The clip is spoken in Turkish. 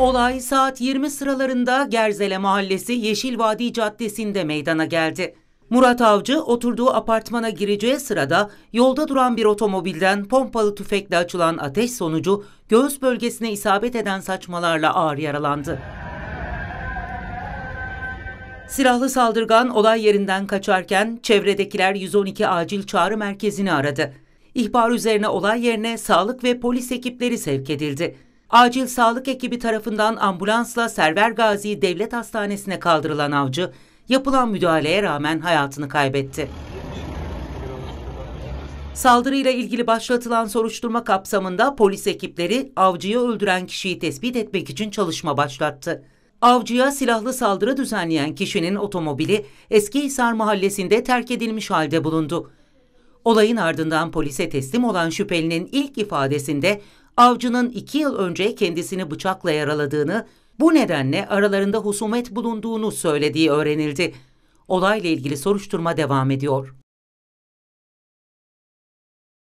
Olay saat 20 sıralarında Gerzele Mahallesi Yeşil Vadi Caddesi'nde meydana geldi. Murat Avcı oturduğu apartmana gireceği sırada yolda duran bir otomobilden pompalı tüfekle açılan ateş sonucu göğüs bölgesine isabet eden saçmalarla ağır yaralandı. Silahlı saldırgan olay yerinden kaçarken çevredekiler 112 acil çağrı merkezini aradı. İhbar üzerine olay yerine sağlık ve polis ekipleri sevk edildi. Acil sağlık ekibi tarafından ambulansla Server Gazi Devlet Hastanesi'ne kaldırılan avcı, yapılan müdahaleye rağmen hayatını kaybetti. Saldırıyla ilgili başlatılan soruşturma kapsamında polis ekipleri avcıyı öldüren kişiyi tespit etmek için çalışma başlattı. Avcıya silahlı saldırı düzenleyen kişinin otomobili Eskihisar mahallesinde terk edilmiş halde bulundu. Olayın ardından polise teslim olan şüphelinin ilk ifadesinde avcının iki yıl önce kendisini bıçakla yaraladığını, bu nedenle aralarında husumet bulunduğunu söylediği öğrenildi. Olayla ilgili soruşturma devam ediyor.